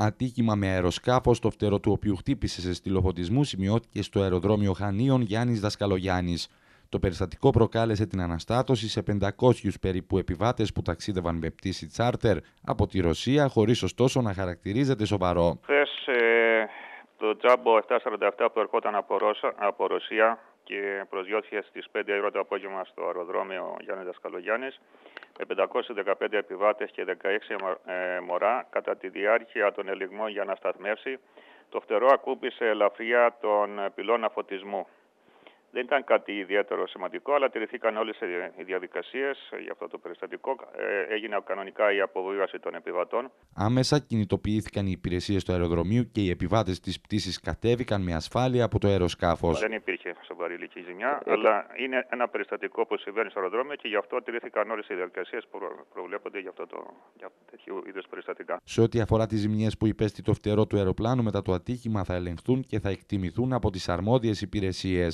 Ατύχημα με αεροσκάφος, το φτερό του οποίου χτύπησε σε στυλοφωτισμούς, σημειώθηκε στο αεροδρόμιο Χανίων Γιάννης Δασκαλογιάννης. Το περιστατικό προκάλεσε την αναστάτωση σε 500 περίπου επιβάτες που ταξίδευαν με πτήση τσάρτερ από τη Ρωσία, χωρίς ωστόσο να χαρακτηρίζεται σοβαρό. Χθες ε, το τζάμπο 747 που ερχόταν από, Ρωσία και προσγειώθηκε στις 5 ώρα το απόγευμα στο αεροδρόμιο Γιάννης Δασκαλογιάννης με 515 επιβάτες και 16 ε, μωρά κατά τη διάρκεια των ελιγμών για να σταθμεύσει. Το φτερό ακούμπησε ελαφριά τον πυλώνα φωτισμού. Δεν ήταν κάτι ιδιαίτερο σημαντικό, αλλά τηρηθήκαν όλες οι διαδικασίες για αυτό το περιστατικό. Ε, έγινε κανονικά η αποβίβαση των επιβατών. Άμεσα κινητοποιήθηκαν οι υπηρεσίες του αεροδρομίου και οι επιβάτες της πτήσης κατέβηκαν με ασφάλεια από το αεροσκάφος. Δεν υπήρχε σοβαρή ηλική ζημιά, ε, ε, αλλά είναι ένα περιστατικό που συμβαίνει στο αεροδρόμιο και γι' αυτό τηρήθηκαν όλες οι διαδικασίες που προβλέπονται για αυτό το για τέτοιου είδους περιστατικά. Σε ό,τι αφορά τις ζημιές που υπέστη το φτερό του αεροπλάνου μετά το ατύχημα, θα ελεγχθούν και θα εκτιμηθούν από τις αρμόδιες υπηρεσίες.